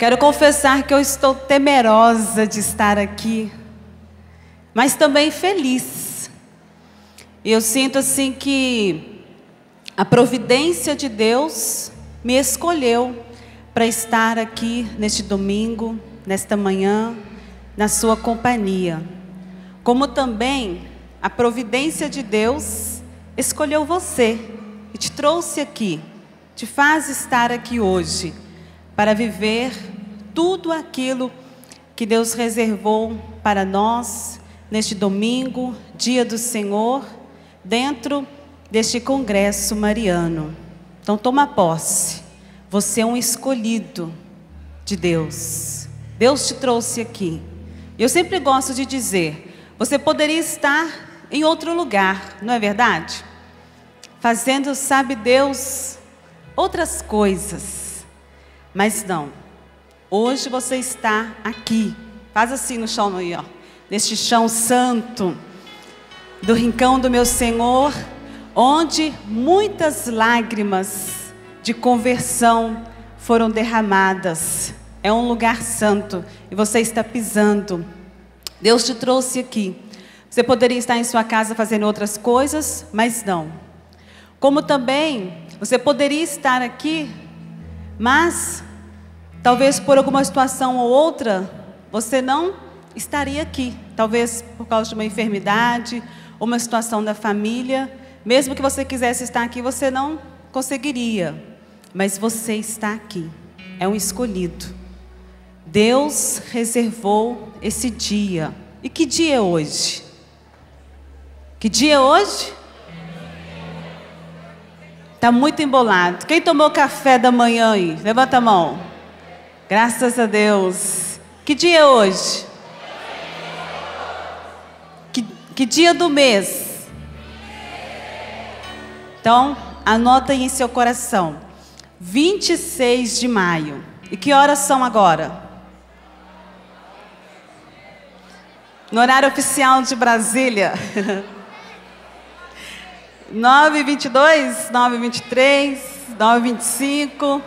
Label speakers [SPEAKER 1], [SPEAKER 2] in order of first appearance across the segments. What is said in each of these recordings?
[SPEAKER 1] Quero confessar que eu estou temerosa de estar aqui, mas também feliz. Eu sinto assim que a providência de Deus me escolheu para estar aqui neste domingo, nesta manhã, na sua companhia. Como também a providência de Deus escolheu você e te trouxe aqui, te faz estar aqui hoje para viver tudo aquilo que Deus reservou para nós neste domingo, dia do Senhor, dentro deste congresso mariano. Então toma posse. Você é um escolhido de Deus. Deus te trouxe aqui. Eu sempre gosto de dizer, você poderia estar em outro lugar, não é verdade? Fazendo, sabe Deus, outras coisas mas não. Hoje você está aqui. Faz assim no chão aí, ó. Neste chão santo do rincão do meu Senhor, onde muitas lágrimas de conversão foram derramadas. É um lugar santo e você está pisando. Deus te trouxe aqui. Você poderia estar em sua casa fazendo outras coisas, mas não. Como também você poderia estar aqui mas, talvez por alguma situação ou outra, você não estaria aqui. Talvez por causa de uma enfermidade, ou uma situação da família. Mesmo que você quisesse estar aqui, você não conseguiria. Mas você está aqui. É um escolhido. Deus reservou esse dia. E que dia é hoje? Que dia é hoje? Está muito embolado. Quem tomou café da manhã aí? Levanta a mão. Graças a Deus. Que dia é hoje? Que, que dia do mês? Então, anota aí em seu coração. 26 de maio. E que horas são agora? No horário oficial de Brasília. 922, 923, 925.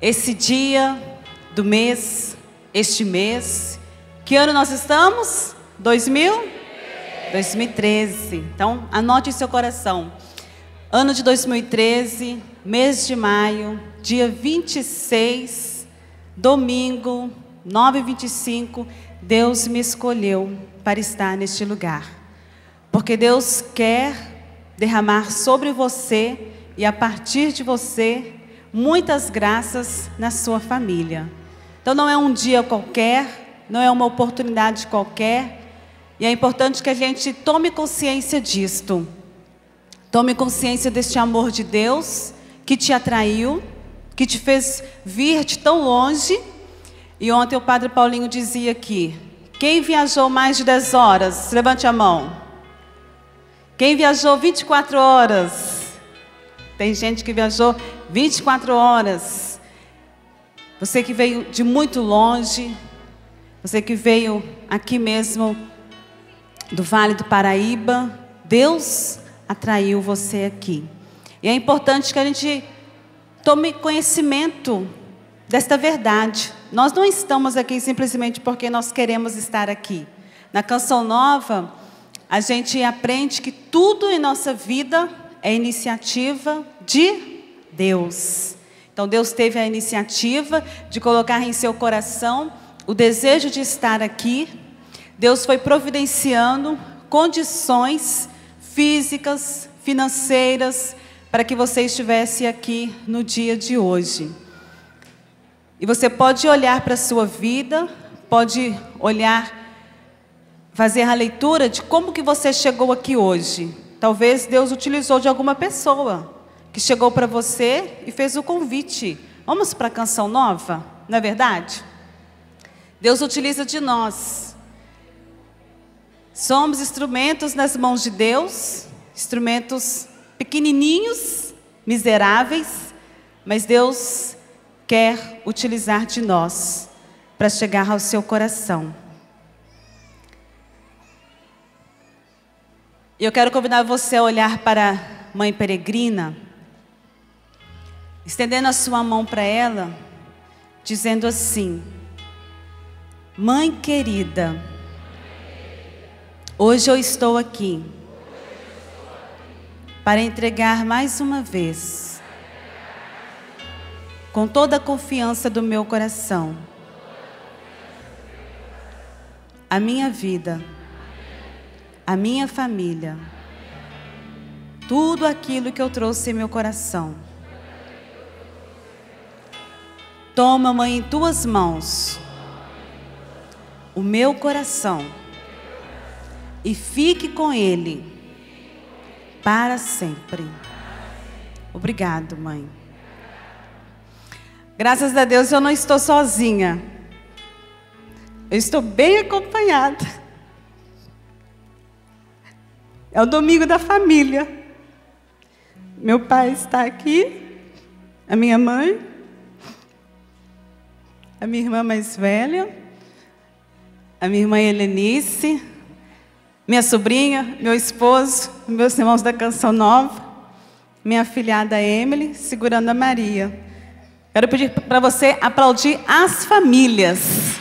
[SPEAKER 1] Esse dia do mês, este mês. Que ano nós estamos? 2000? 2013. Então, anote em seu coração. Ano de 2013, mês de maio, dia 26, domingo, 9 25 Deus me escolheu para estar neste lugar. Porque Deus quer derramar sobre você e a partir de você muitas graças na sua família. Então não é um dia qualquer, não é uma oportunidade qualquer, e é importante que a gente tome consciência disto. Tome consciência deste amor de Deus que te atraiu, que te fez vir de tão longe. E ontem o padre Paulinho dizia aqui: quem viajou mais de 10 horas, levante a mão. Quem viajou 24 horas? Tem gente que viajou 24 horas. Você que veio de muito longe, você que veio aqui mesmo do Vale do Paraíba, Deus atraiu você aqui. E é importante que a gente tome conhecimento desta verdade. Nós não estamos aqui simplesmente porque nós queremos estar aqui. Na Canção Nova, a gente aprende que tudo em nossa vida é iniciativa de Deus. Então Deus teve a iniciativa de colocar em seu coração o desejo de estar aqui. Deus foi providenciando condições físicas, financeiras, para que você estivesse aqui no dia de hoje. E você pode olhar para a sua vida, pode olhar fazer a leitura de como que você chegou aqui hoje. Talvez Deus utilizou de alguma pessoa que chegou para você e fez o convite. Vamos para a canção nova, não é verdade? Deus utiliza de nós. Somos instrumentos nas mãos de Deus, instrumentos pequenininhos, miseráveis, mas Deus quer utilizar de nós para chegar ao seu coração. Eu quero convidar você a olhar para a mãe peregrina, estendendo a sua mão para ela, dizendo assim: Mãe querida, hoje eu estou aqui para entregar mais uma vez, com toda a confiança do meu coração, a minha vida a minha família, tudo aquilo que eu trouxe em meu coração. Toma, Mãe, em tuas mãos o meu coração e fique com ele para sempre. Obrigado, Mãe. Graças a Deus eu não estou sozinha. Eu estou bem acompanhada. É o domingo da família. Meu pai está aqui, a minha mãe, a minha irmã mais velha, a minha irmã Helenice, minha sobrinha, meu esposo, meus irmãos da Canção Nova, minha filhada Emily, segurando a Maria. Quero pedir para você aplaudir as famílias.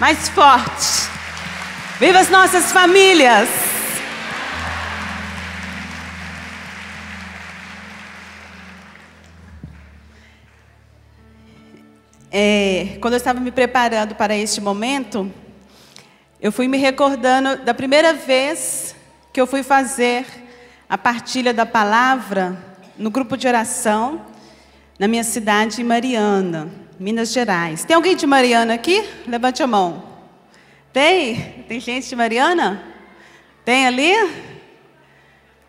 [SPEAKER 1] mais forte. Viva as nossas famílias. É, quando eu estava me preparando para este momento, eu fui me recordando da primeira vez que eu fui fazer a partilha da palavra no grupo de oração na minha cidade, Mariana. Minas Gerais. Tem alguém de Mariana aqui? Levante a mão. Tem? Tem gente de Mariana? Tem ali?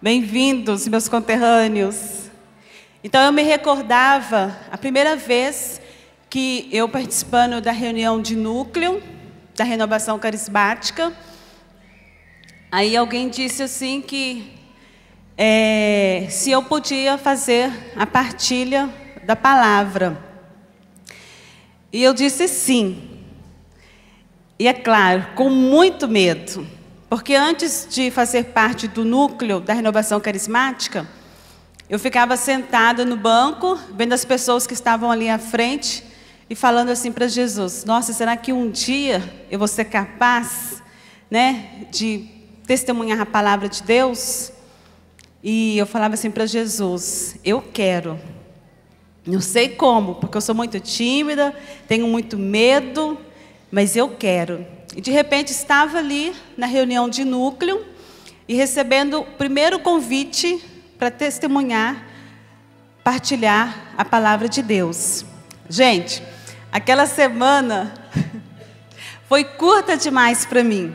[SPEAKER 1] Bem-vindos, meus conterrâneos. Então, eu me recordava a primeira vez que eu participando da reunião de núcleo, da renovação carismática, aí alguém disse assim que é, se eu podia fazer a partilha da palavra. E eu disse sim. E é claro, com muito medo, porque antes de fazer parte do núcleo da renovação carismática, eu ficava sentada no banco, vendo as pessoas que estavam ali à frente e falando assim para Jesus: Nossa, será que um dia eu vou ser capaz, né, de testemunhar a palavra de Deus? E eu falava assim para Jesus: Eu quero. Não sei como, porque eu sou muito tímida, tenho muito medo, mas eu quero. E de repente estava ali na reunião de núcleo e recebendo o primeiro convite para testemunhar, partilhar a palavra de Deus. Gente, aquela semana foi curta demais para mim.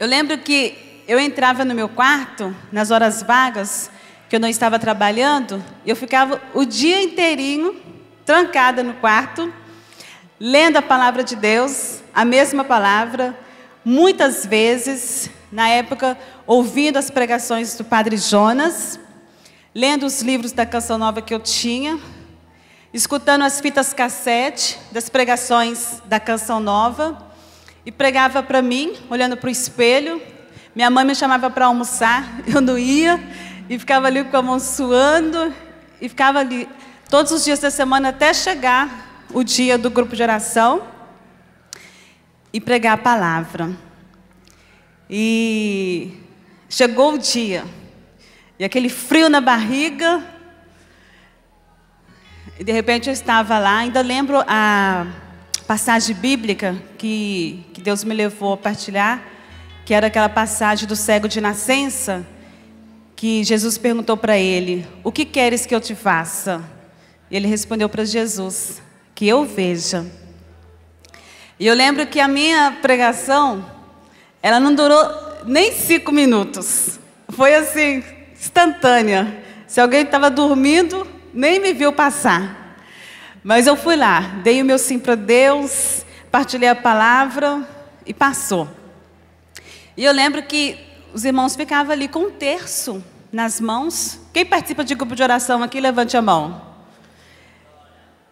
[SPEAKER 1] Eu lembro que eu entrava no meu quarto, nas horas vagas, que eu não estava trabalhando, eu ficava o dia inteirinho trancada no quarto, lendo a palavra de Deus, a mesma palavra, muitas vezes, na época, ouvindo as pregações do Padre Jonas, lendo os livros da Canção Nova que eu tinha, escutando as fitas cassete das pregações da Canção Nova, e pregava para mim, olhando para o espelho. Minha mãe me chamava para almoçar, eu não ia, e ficava ali com a mão suando e ficava ali todos os dias da semana até chegar o dia do grupo de oração e pregar a palavra. E chegou o dia, e aquele frio na barriga, e de repente eu estava lá, ainda lembro a passagem bíblica que, que Deus me levou a partilhar, que era aquela passagem do cego de nascença, que Jesus perguntou para ele: O que queres que eu te faça? E ele respondeu para Jesus: Que eu veja. E eu lembro que a minha pregação, ela não durou nem cinco minutos. Foi assim, instantânea. Se alguém estava dormindo, nem me viu passar. Mas eu fui lá, dei o meu sim para Deus, partilhei a palavra e passou. E eu lembro que os irmãos ficavam ali com um terço nas mãos. Quem participa de grupo de oração aqui, levante a mão.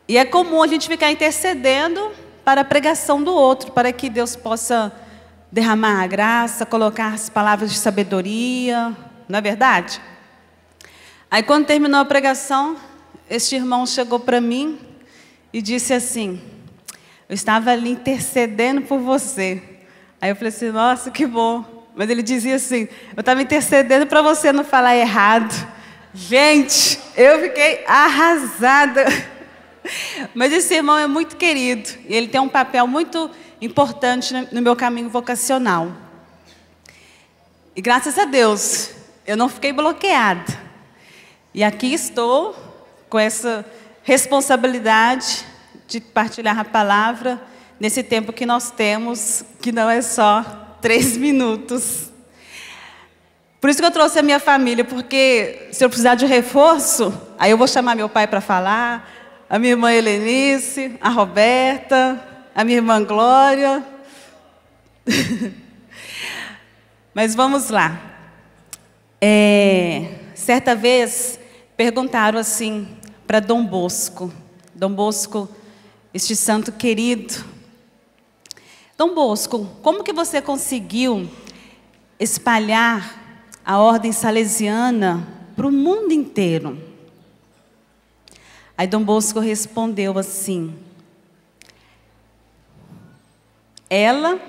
[SPEAKER 1] E é comum a gente ficar intercedendo para a pregação do outro, para que Deus possa derramar a graça, colocar as palavras de sabedoria, não é verdade? Aí quando terminou a pregação, este irmão chegou para mim e disse assim: Eu estava ali intercedendo por você. Aí eu falei assim: Nossa, que bom. Mas ele dizia assim: eu estava intercedendo para você não falar errado. Gente, eu fiquei arrasada. Mas esse irmão é muito querido e ele tem um papel muito importante no meu caminho vocacional. E graças a Deus, eu não fiquei bloqueada. E aqui estou com essa responsabilidade de partilhar a palavra nesse tempo que nós temos, que não é só três minutos. Por isso que eu trouxe a minha família, porque se eu precisar de reforço, aí eu vou chamar meu pai para falar, a minha irmã Helenice, a Roberta, a minha irmã Glória. Mas vamos lá. É, certa vez perguntaram assim para Dom Bosco, Dom Bosco, este santo querido, Dom Bosco, como que você conseguiu espalhar a ordem salesiana para o mundo inteiro? Aí Dom Bosco respondeu assim: Ela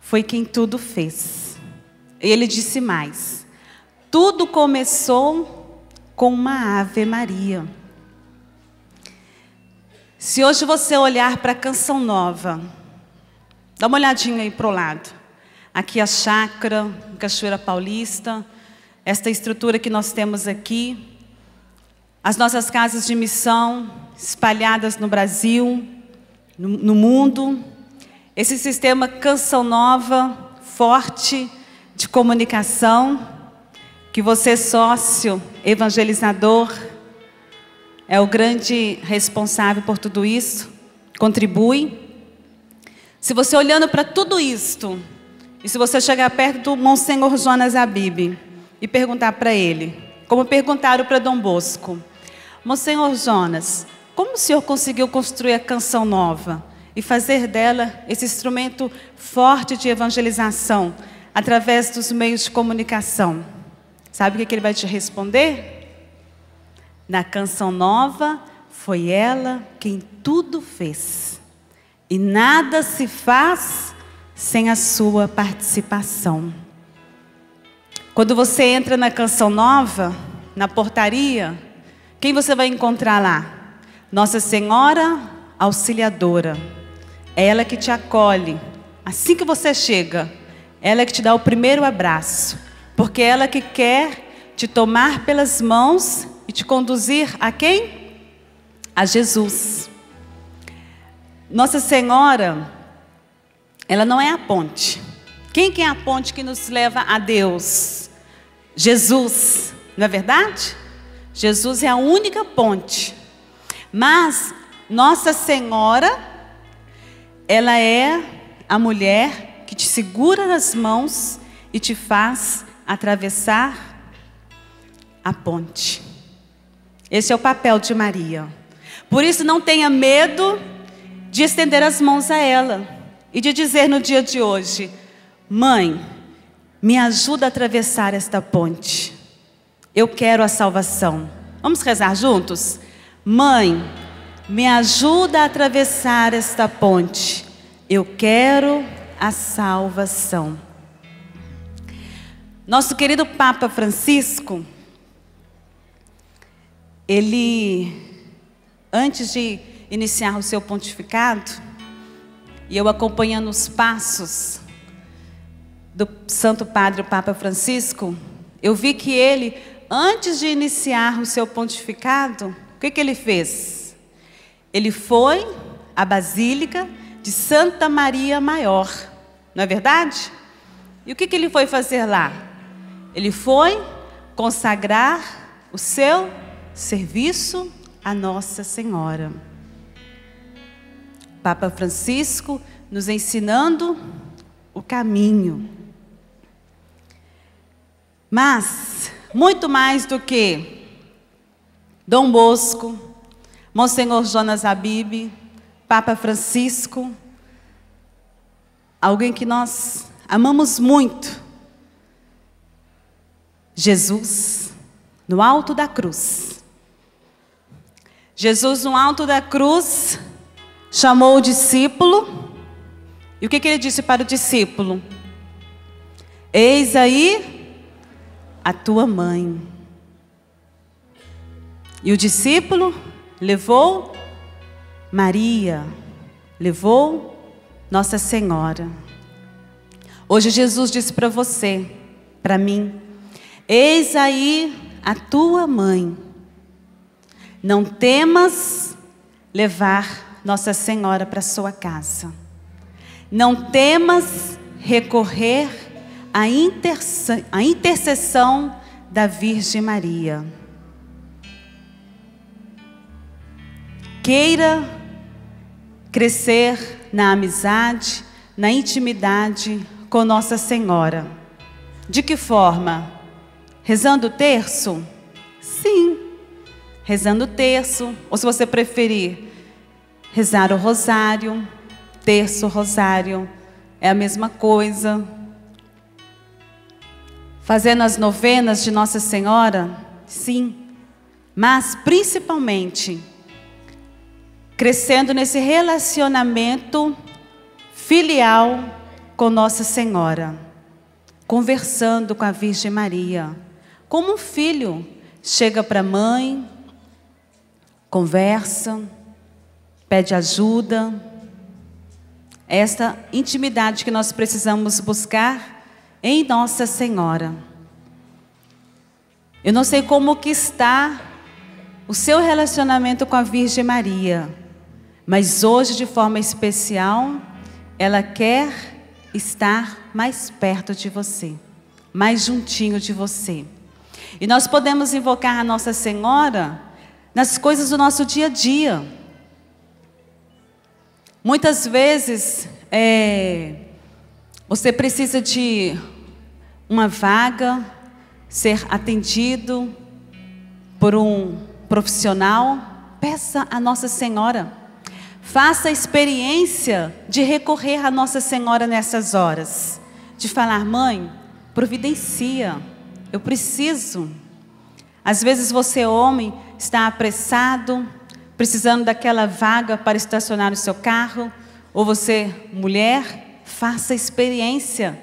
[SPEAKER 1] foi quem tudo fez. Ele disse mais: Tudo começou com uma Ave Maria. Se hoje você olhar para a canção nova, Dá uma olhadinha aí para o lado. Aqui a chácara, Cachoeira Paulista, esta estrutura que nós temos aqui, as nossas casas de missão espalhadas no Brasil, no, no mundo, esse sistema Canção Nova, forte de comunicação, que você, sócio evangelizador, é o grande responsável por tudo isso, contribui. Se você olhando para tudo isto, e se você chegar perto do Monsenhor Jonas Abib e perguntar para ele, como perguntaram para Dom Bosco, Monsenhor Jonas, como o senhor conseguiu construir a canção nova e fazer dela esse instrumento forte de evangelização através dos meios de comunicação? Sabe o que ele vai te responder? Na canção nova, foi ela quem tudo fez. E nada se faz sem a sua participação. Quando você entra na canção nova, na portaria, quem você vai encontrar lá? Nossa Senhora Auxiliadora. É ela que te acolhe. Assim que você chega, é ela que te dá o primeiro abraço, porque é ela que quer te tomar pelas mãos e te conduzir a quem? A Jesus. Nossa Senhora, ela não é a ponte. Quem que é a ponte que nos leva a Deus? Jesus, não é verdade? Jesus é a única ponte. Mas Nossa Senhora, ela é a mulher que te segura nas mãos e te faz atravessar a ponte. Esse é o papel de Maria. Por isso, não tenha medo de estender as mãos a ela e de dizer no dia de hoje: Mãe, me ajuda a atravessar esta ponte. Eu quero a salvação. Vamos rezar juntos? Mãe, me ajuda a atravessar esta ponte. Eu quero a salvação. Nosso querido Papa Francisco, ele, antes de iniciar o seu pontificado, e eu acompanhando os passos do Santo Padre o Papa Francisco, eu vi que ele, antes de iniciar o seu pontificado, o que, que ele fez? Ele foi à Basílica de Santa Maria Maior, não é verdade? E o que, que ele foi fazer lá? Ele foi consagrar o seu serviço à Nossa Senhora. Papa Francisco nos ensinando o caminho. Mas, muito mais do que Dom Bosco, Monsenhor Jonas Abib, Papa Francisco, alguém que nós amamos muito, Jesus, no alto da cruz. Jesus, no alto da cruz, chamou o discípulo, e o que, que ele disse para o discípulo? Eis aí a tua mãe. E o discípulo levou Maria, levou Nossa Senhora. Hoje Jesus disse para você, para mim: Eis aí a tua mãe. Não temas levar nossa Senhora para sua casa. Não temas recorrer à, à intercessão da Virgem Maria. Queira crescer na amizade, na intimidade com Nossa Senhora. De que forma? Rezando o terço? Sim, rezando o terço, ou se você preferir, rezar o rosário, terço rosário, é a mesma coisa. Fazendo as novenas de Nossa Senhora, sim, mas principalmente crescendo nesse relacionamento filial com Nossa Senhora, conversando com a Virgem Maria, como um filho chega para a mãe, conversa, pede ajuda. Esta intimidade que nós precisamos buscar em Nossa Senhora. Eu não sei como que está o seu relacionamento com a Virgem Maria, mas hoje de forma especial, ela quer estar mais perto de você, mais juntinho de você. E nós podemos invocar a Nossa Senhora nas coisas do nosso dia a dia Muitas vezes é, você precisa de uma vaga, ser atendido por um profissional. Peça a Nossa Senhora. Faça a experiência de recorrer a Nossa Senhora nessas horas. De falar, mãe, providencia, eu preciso. Às vezes você, homem, está apressado, precisando daquela vaga para estacionar o seu carro, ou você, mulher, faça a experiência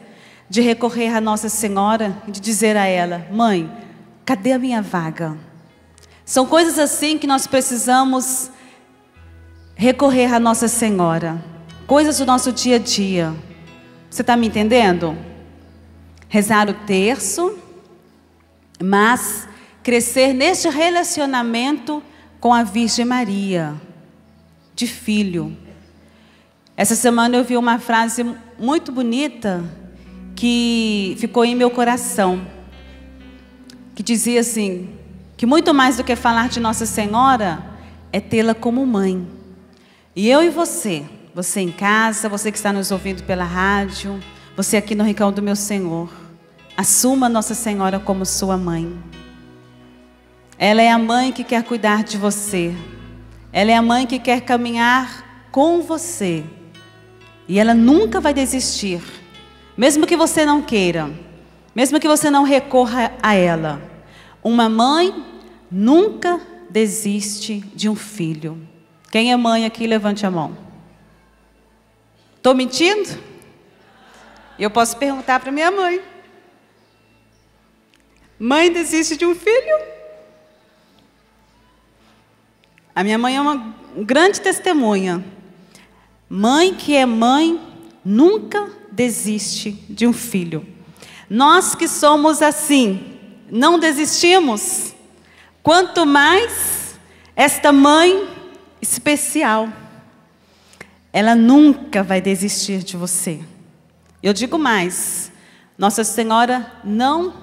[SPEAKER 1] de recorrer à Nossa Senhora e de dizer a ela: Mãe, cadê a minha vaga? São coisas assim que nós precisamos recorrer à Nossa Senhora, coisas do nosso dia a dia. Você está me entendendo? Rezar o terço, mas crescer neste relacionamento com a Virgem Maria, de filho. Essa semana eu vi uma frase muito bonita que ficou em meu coração, que dizia assim: que muito mais do que falar de Nossa Senhora é tê-la como mãe. E eu e você, você em casa, você que está nos ouvindo pela rádio, você aqui no Rincão do Meu Senhor, assuma Nossa Senhora como sua mãe. Ela é a mãe que quer cuidar de você. Ela é a mãe que quer caminhar com você. E ela nunca vai desistir, mesmo que você não queira, mesmo que você não recorra a ela. Uma mãe nunca desiste de um filho. Quem é mãe aqui, levante a mão. Estou mentindo? Eu posso perguntar para minha mãe. Mãe desiste de um filho? A minha mãe é uma grande testemunha. Mãe que é mãe nunca desiste de um filho. Nós que somos assim, não desistimos. Quanto mais esta mãe especial, ela nunca vai desistir de você. Eu digo mais: Nossa Senhora não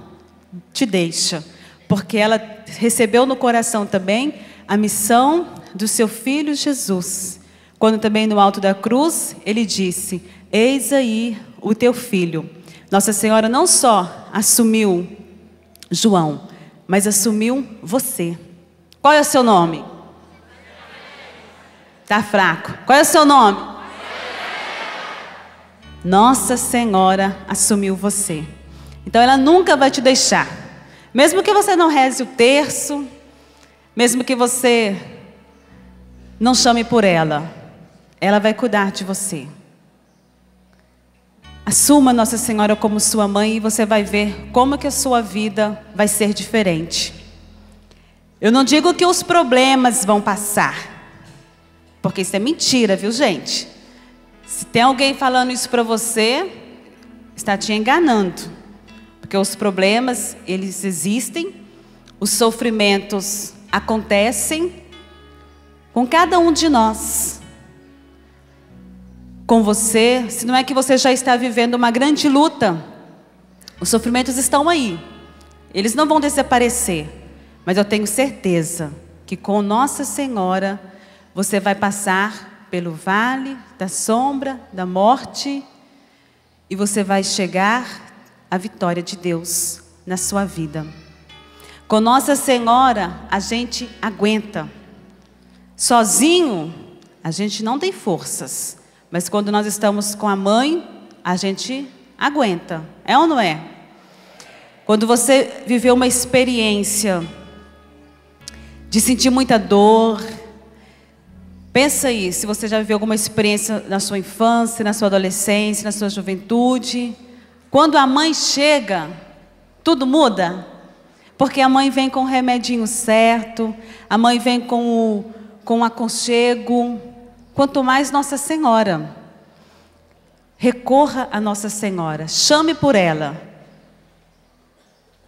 [SPEAKER 1] te deixa, porque ela recebeu no coração também a missão do seu filho Jesus, quando também no alto da cruz ele disse: Eis aí o teu filho. Nossa Senhora não só assumiu João, mas assumiu você. Qual é o seu nome? Tá fraco. Qual é o seu nome? Nossa Senhora assumiu você. Então ela nunca vai te deixar. Mesmo que você não reze o terço, mesmo que você não chame por ela, ela vai cuidar de você. Assuma Nossa Senhora como sua mãe e você vai ver como que a sua vida vai ser diferente. Eu não digo que os problemas vão passar, porque isso é mentira, viu, gente? Se tem alguém falando isso para você, está te enganando. Porque os problemas, eles existem, os sofrimentos acontecem com cada um de nós. Com você, se não é que você já está vivendo uma grande luta, os sofrimentos estão aí. Eles não vão desaparecer, mas eu tenho certeza que com Nossa Senhora você vai passar pelo vale da sombra, da morte, e você vai chegar à vitória de Deus na sua vida. Com Nossa Senhora, a gente aguenta. Sozinho, a gente não tem forças. Mas quando nós estamos com a mãe, a gente aguenta. É ou não é? Quando você viveu uma experiência de sentir muita dor, pensa aí, se você já viveu alguma experiência na sua infância, na sua adolescência, na sua juventude, quando a mãe chega, tudo muda. Porque a mãe vem com o remedinho certo, a mãe vem com o, com o aconchego. Quanto mais Nossa Senhora. Recorra a Nossa Senhora, chame por ela.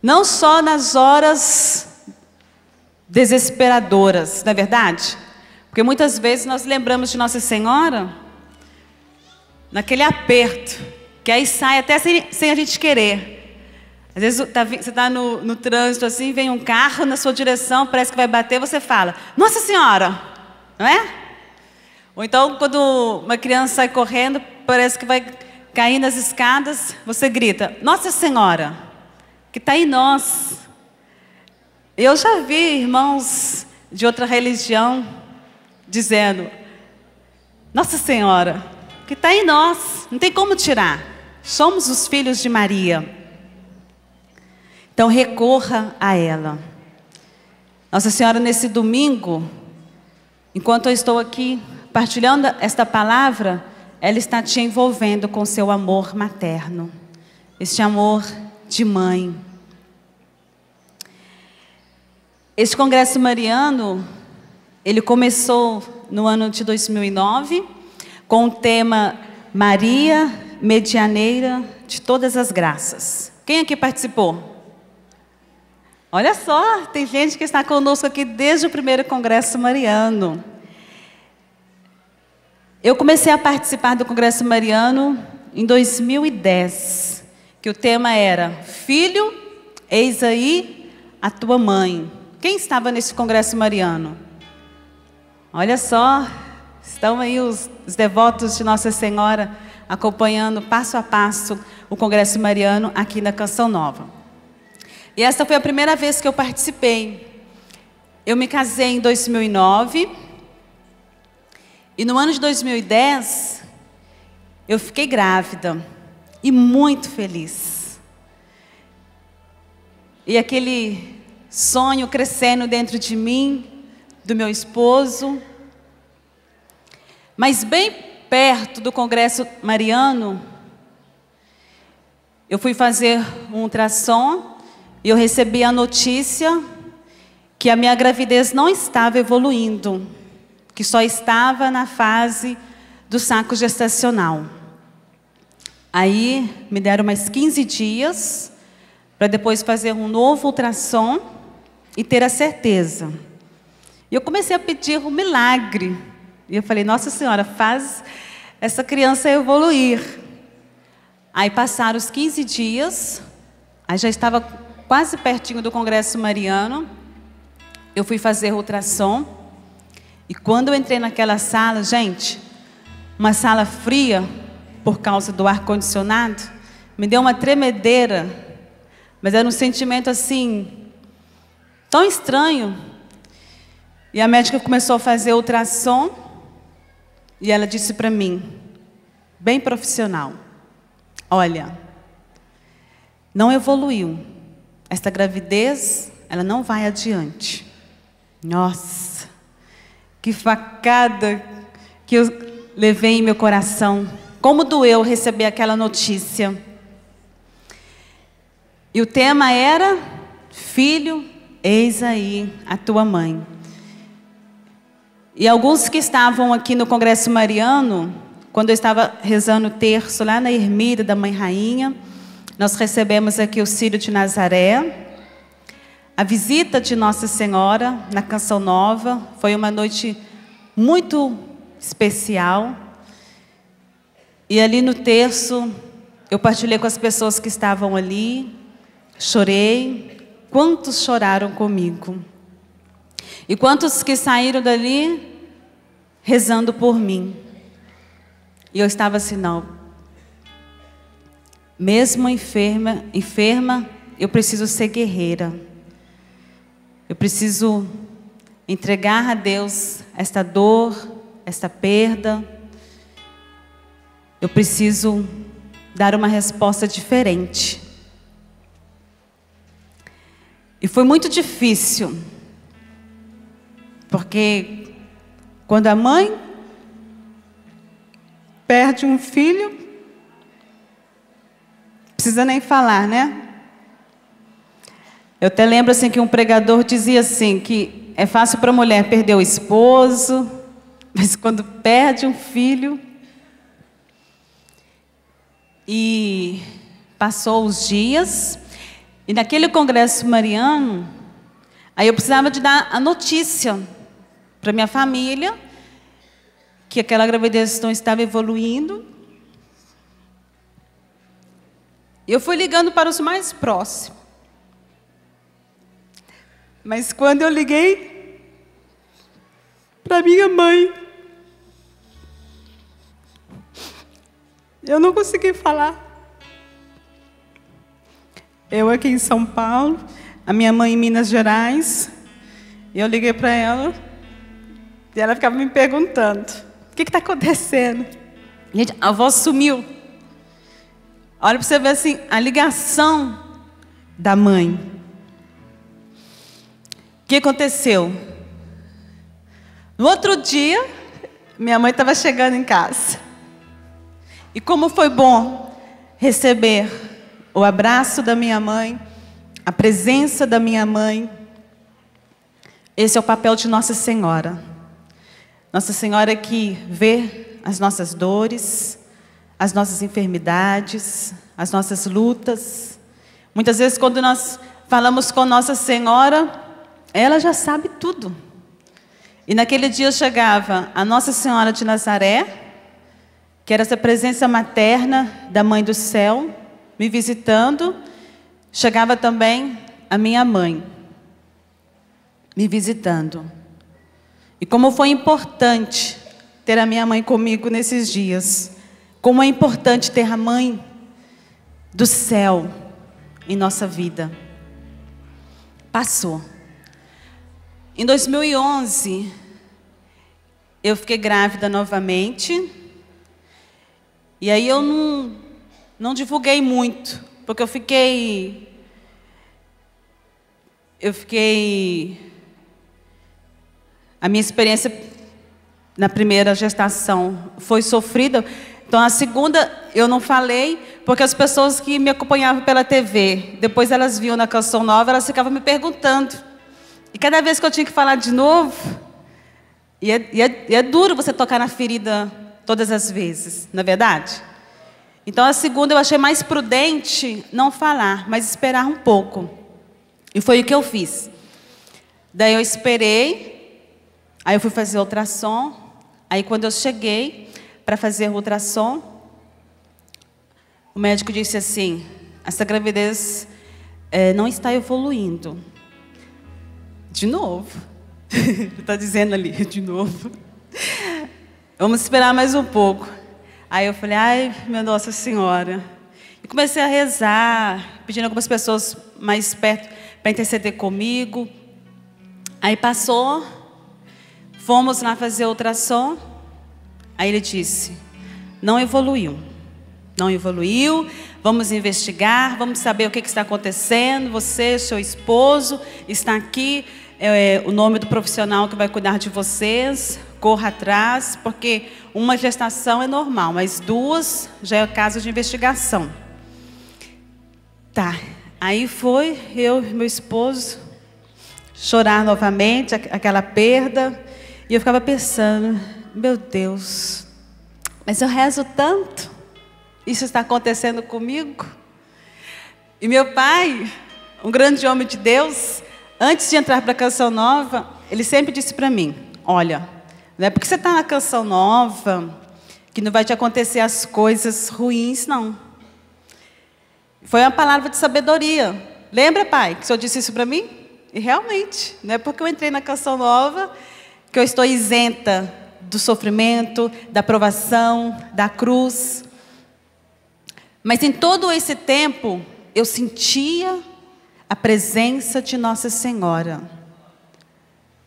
[SPEAKER 1] Não só nas horas desesperadoras, não é verdade? Porque muitas vezes nós lembramos de Nossa Senhora naquele aperto, que aí sai até sem, sem a gente querer. Às vezes tá, você está no, no trânsito assim, vem um carro na sua direção, parece que vai bater, você fala, Nossa Senhora, não é? Ou então, quando uma criança sai correndo, parece que vai cair nas escadas, você grita, Nossa Senhora, que está em nós. Eu já vi irmãos de outra religião dizendo, Nossa Senhora, que está em nós, não tem como tirar. Somos os filhos de Maria. Então recorra a ela. Nossa Senhora, nesse domingo, enquanto eu estou aqui partilhando esta palavra, ela está te envolvendo com seu amor materno, este amor de mãe. Este congresso mariano, ele começou no ano de 2009 com o tema Maria, medianeira de todas as graças. Quem aqui participou? Olha só, tem gente que está conosco aqui desde o primeiro Congresso Mariano. Eu comecei a participar do Congresso Mariano em 2010, que o tema era Filho, eis aí a tua mãe. Quem estava nesse Congresso Mariano? Olha só, estão aí os, os devotos de Nossa Senhora acompanhando passo a passo o Congresso Mariano aqui na Canção Nova. E esta foi a primeira vez que eu participei. Eu me casei em 2009. E no ano de 2010, eu fiquei grávida. E muito feliz. E aquele sonho crescendo dentro de mim, do meu esposo. Mas bem perto do Congresso Mariano, eu fui fazer um ultrassom e eu recebi a notícia que a minha gravidez não estava evoluindo, que só estava na fase do saco gestacional. Aí me deram mais 15 dias para depois fazer um novo ultrassom e ter a certeza. E eu comecei a pedir um milagre. E eu falei: Nossa Senhora, faz essa criança evoluir. Aí passaram os 15 dias, aí já estava quase pertinho do Congresso Mariano. Eu fui fazer ultrassom. E quando eu entrei naquela sala, gente, uma sala fria por causa do ar condicionado, me deu uma tremedeira, mas era um sentimento assim tão estranho. E a médica começou a fazer ultrassom e ela disse para mim, bem profissional: "Olha, não evoluiu, esta gravidez, ela não vai adiante. Nossa, que facada que eu levei em meu coração. Como doeu receber aquela notícia. E o tema era: Filho, eis aí a tua mãe. E alguns que estavam aqui no Congresso Mariano, quando eu estava rezando o terço lá na ermida da Mãe Rainha, nós recebemos aqui o Círio de Nazaré. A visita de Nossa Senhora na Canção Nova foi uma noite muito especial. E ali no terço, eu partilhei com as pessoas que estavam ali, chorei. Quantos choraram comigo? E quantos que saíram dali rezando por mim? E eu estava assim, não, mesmo enferma, enferma, eu preciso ser guerreira. Eu preciso entregar a Deus esta dor, esta perda. Eu preciso dar uma resposta diferente. E foi muito difícil, porque quando a mãe perde um filho, precisa nem falar, né? Eu até lembro assim que um pregador dizia assim que é fácil para a mulher perder o esposo, mas quando perde um filho e passou os dias e naquele congresso mariano, aí eu precisava de dar a notícia para minha família que aquela gravidez não estava evoluindo Eu fui ligando para os mais próximos. Mas quando eu liguei para minha mãe, eu não consegui falar. Eu aqui em São Paulo, a minha mãe em Minas Gerais, eu liguei para ela e ela ficava me perguntando: o que está acontecendo? Gente, a voz sumiu. Olha para você ver assim, a ligação da mãe. O que aconteceu? No outro dia, minha mãe estava chegando em casa. E como foi bom receber o abraço da minha mãe, a presença da minha mãe. Esse é o papel de Nossa Senhora. Nossa Senhora que vê as nossas dores, as nossas enfermidades, as nossas lutas. Muitas vezes, quando nós falamos com Nossa Senhora, ela já sabe tudo. E naquele dia chegava a Nossa Senhora de Nazaré, que era essa presença materna da Mãe do Céu, me visitando. Chegava também a minha mãe, me visitando. E como foi importante ter a minha mãe comigo nesses dias. Como é importante ter a mãe do céu em nossa vida. Passou. Em 2011, eu fiquei grávida novamente. E aí eu não, não divulguei muito, porque eu fiquei. Eu fiquei. A minha experiência na primeira gestação foi sofrida então a segunda eu não falei, porque as pessoas que me acompanhavam pela TV, depois elas viam na canção nova, elas ficavam me perguntando. E cada vez que eu tinha que falar de novo, e é, e é, e é duro você tocar na ferida todas as vezes, na é verdade? Então a segunda eu achei mais prudente não falar, mas esperar um pouco. E foi o que eu fiz. Daí eu esperei, aí eu fui fazer ultrassom, aí quando eu cheguei, para fazer ultrassom. O médico disse assim: essa gravidez é, não está evoluindo. De novo. está dizendo ali, de novo. Vamos esperar mais um pouco. Aí eu falei, ai, minha Nossa Senhora. E comecei a rezar, pedindo algumas pessoas mais perto para interceder comigo. Aí passou, fomos lá fazer ultrassom. Aí ele disse: não evoluiu. Não evoluiu. Vamos investigar, vamos saber o que, está acontecendo. Você, seu esposo, está aqui. É, o nome do profissional que vai cuidar de vocês. Corra atrás, porque uma gestação é normal, mas duas já é caso de investigação. Tá. Aí foi eu e meu esposo chorar novamente aquela perda. E eu ficava pensando, meu Deus, mas eu rezo tanto, isso está acontecendo comigo. E meu pai, um grande homem de Deus, antes de entrar para a canção nova, ele sempre disse para mim: Olha, não é porque você está na canção nova que não vai te acontecer as coisas ruins, não. Foi uma palavra de sabedoria. Lembra, pai, que o senhor disse isso para mim? E realmente, não é porque eu entrei na canção nova que eu estou isenta do sofrimento, da provação, da cruz. Mas em todo esse tempo, eu sentia a presença de Nossa Senhora,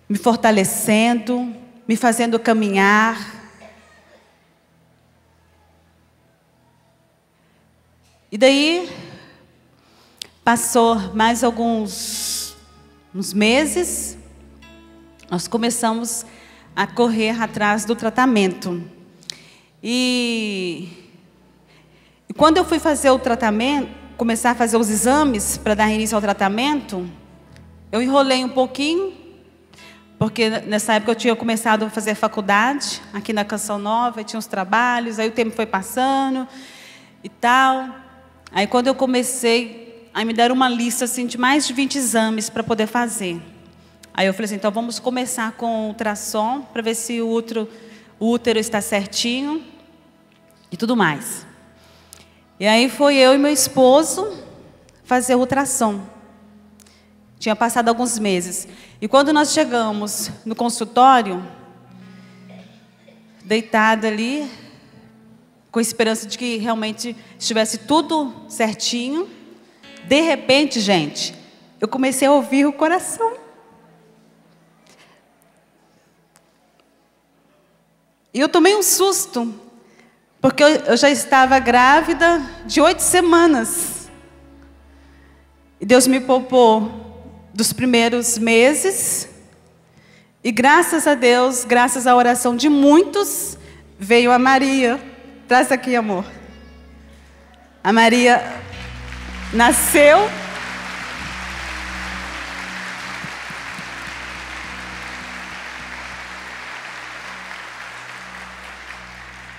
[SPEAKER 1] me fortalecendo, me fazendo caminhar. E daí, passou mais alguns uns meses, nós começamos a a correr atrás do tratamento. E quando eu fui fazer o tratamento, começar a fazer os exames para dar início ao tratamento, eu enrolei um pouquinho, porque nessa época eu tinha começado a fazer faculdade aqui na Canção Nova, tinha uns trabalhos, aí o tempo foi passando e tal. Aí quando eu comecei, aí me deram uma lista assim de mais de 20 exames para poder fazer. Aí eu falei assim, então vamos começar com ultrassom para ver se o útero, o útero está certinho e tudo mais. E aí foi eu e meu esposo fazer o ultrassom. Tinha passado alguns meses. E quando nós chegamos no consultório, deitada ali, com esperança de que realmente estivesse tudo certinho, de repente, gente, eu comecei a ouvir o coração. E eu tomei um susto, porque eu já estava grávida de oito semanas. E Deus me poupou dos primeiros meses. E graças a Deus, graças à oração de muitos, veio a Maria. Traz aqui, amor. A Maria nasceu.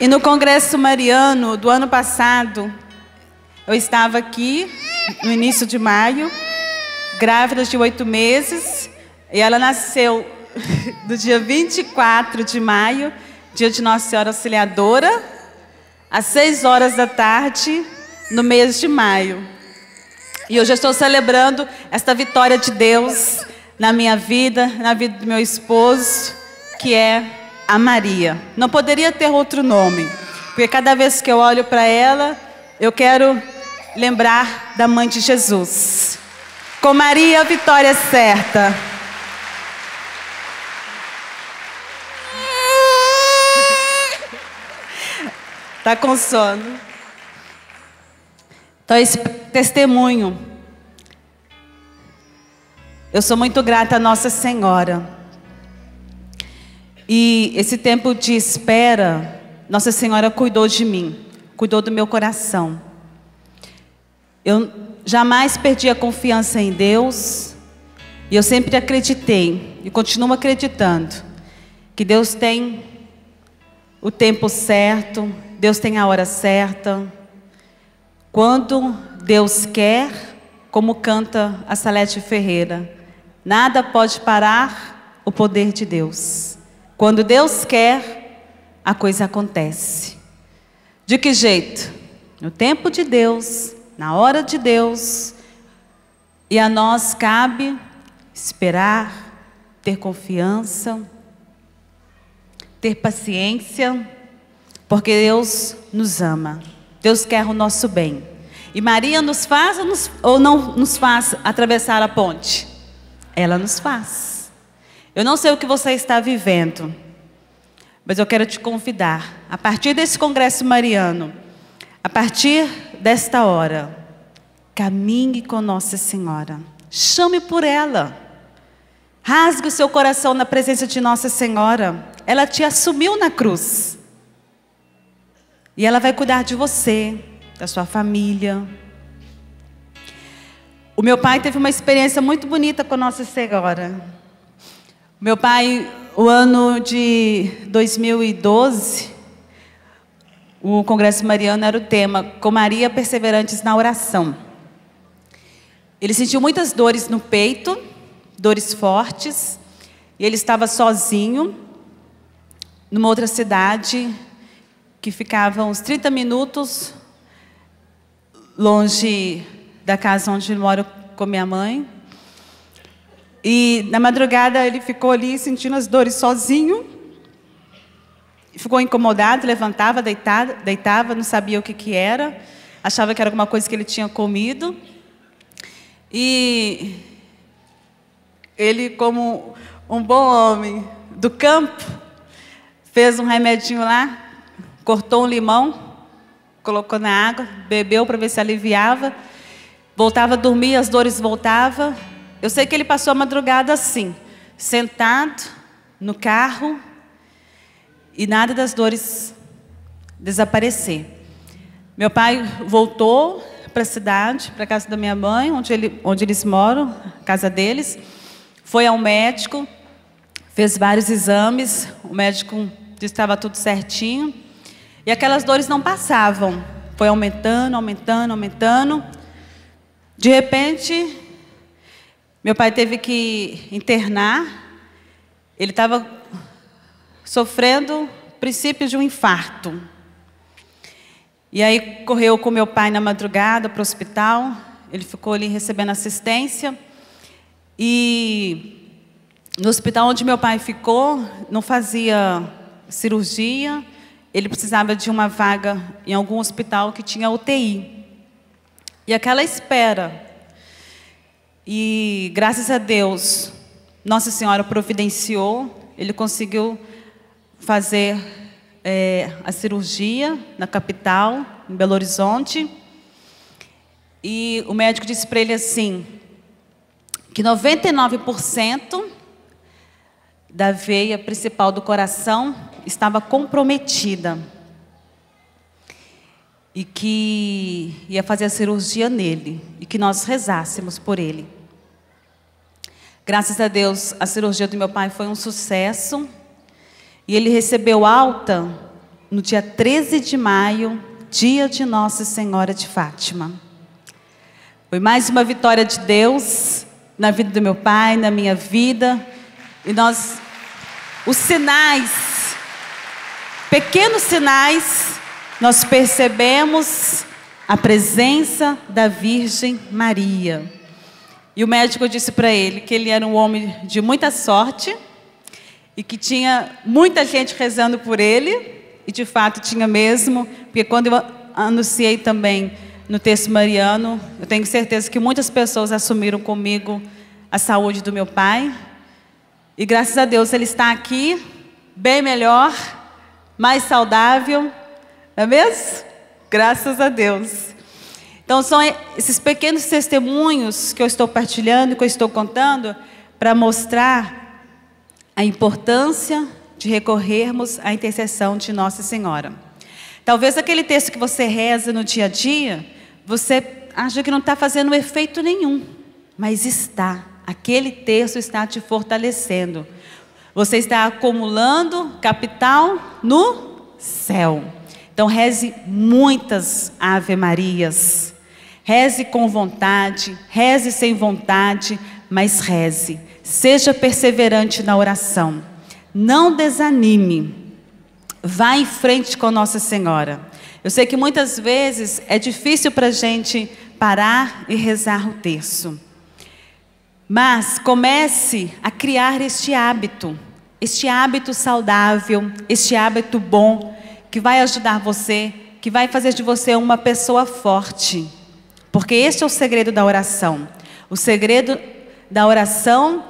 [SPEAKER 1] E no Congresso Mariano do ano passado, eu estava aqui no início de maio, grávida de oito meses, e ela nasceu no dia 24 de maio, dia de Nossa Senhora Auxiliadora, às seis horas da tarde, no mês de maio. E hoje eu estou celebrando esta vitória de Deus na minha vida, na vida do meu esposo, que é a Maria. Não poderia ter outro nome, porque cada vez que eu olho para ela, eu quero lembrar da mãe de Jesus. Com Maria, a vitória é certa. Tá com sono. Então, esse testemunho. Eu sou muito grata a Nossa Senhora e esse tempo de espera, Nossa Senhora cuidou de mim, cuidou do meu coração. Eu jamais perdi a confiança em Deus e eu sempre acreditei e continuo acreditando que Deus tem o tempo certo, Deus tem a hora certa. Quando Deus quer, como canta a Salete Ferreira, nada pode parar o poder de Deus. Quando Deus quer, a coisa acontece. De que jeito? No tempo de Deus, na hora de Deus. E a nós cabe esperar, ter confiança, ter paciência, porque Deus nos ama. Deus quer o nosso bem. E Maria nos faz ou, nos, ou não nos faz atravessar a ponte? Ela nos faz. Eu não sei o que você está vivendo, mas eu quero te convidar, a partir desse congresso mariano, a partir desta hora, caminhe com Nossa Senhora. Chame por ela. Rasgue o seu coração na presença de Nossa Senhora. Ela te assumiu na cruz. E ela vai cuidar de você, da sua família. O meu pai teve uma experiência muito bonita com Nossa Senhora. Meu pai, o ano de 2012, o Congresso Mariano era o tema Com Maria Perseverantes na Oração. Ele sentiu muitas dores no peito, dores fortes, e ele estava sozinho numa outra cidade que ficava uns 30 minutos longe da casa onde moro com minha mãe, e na madrugada ele ficou ali sentindo as dores sozinho. Ficou incomodado, levantava, deitava, deitava não sabia o que, que era. Achava que era alguma coisa que ele tinha comido. E ele, como um bom homem do campo, fez um remedinho lá, cortou um limão, colocou na água, bebeu para ver se aliviava. Voltava a dormir, as dores voltavam. Eu sei que ele passou a madrugada assim, sentado no carro e nada das dores desaparecer. Meu pai voltou para a cidade, para a casa da minha mãe, onde, ele, onde eles moram, casa deles. Foi ao médico, fez vários exames, o médico disse que estava tudo certinho. E aquelas dores não passavam. Foi aumentando, aumentando, aumentando. De repente, meu pai teve que internar. Ele estava sofrendo princípios de um infarto. E aí correu com meu pai na madrugada para o hospital. Ele ficou ali recebendo assistência. E no hospital onde meu pai ficou, não fazia cirurgia. Ele precisava de uma vaga em algum hospital que tinha UTI. E aquela espera e graças a Deus, Nossa Senhora providenciou, ele conseguiu fazer é, a cirurgia na capital, em Belo Horizonte. E o médico disse para ele assim: que 99% da veia principal do coração estava comprometida. E que ia fazer a cirurgia nele. E que nós rezássemos por ele. Graças a Deus, a cirurgia do meu pai foi um sucesso. E ele recebeu alta no dia 13 de maio, dia de Nossa Senhora de Fátima. Foi mais uma vitória de Deus na vida do meu pai, na minha vida. E nós, os sinais, pequenos sinais, nós percebemos a presença da Virgem Maria. E o médico disse para ele que ele era um homem de muita sorte e que tinha muita gente rezando por ele, e de fato tinha mesmo, porque quando eu anunciei também no texto mariano, eu tenho certeza que muitas pessoas assumiram comigo a saúde do meu pai. E graças a Deus ele está aqui, bem melhor, mais saudável, não é mesmo? Graças a Deus. Então, são esses pequenos testemunhos que eu estou partilhando, que eu estou contando, para mostrar a importância de recorrermos à intercessão de Nossa Senhora. Talvez aquele texto que você reza no dia a dia, você acha que não está fazendo efeito nenhum, mas está. Aquele texto está te fortalecendo. Você está acumulando capital no céu. Então reze muitas Ave Marias Reze com vontade, reze sem vontade, mas reze. Seja perseverante na oração. Não desanime. Vá em frente com Nossa Senhora. Eu sei que muitas vezes é difícil para a gente parar e rezar o terço. Mas comece a criar este hábito, este hábito saudável, este hábito bom, que vai ajudar você, que vai fazer de você uma pessoa forte. Porque este é o segredo da oração. O segredo da oração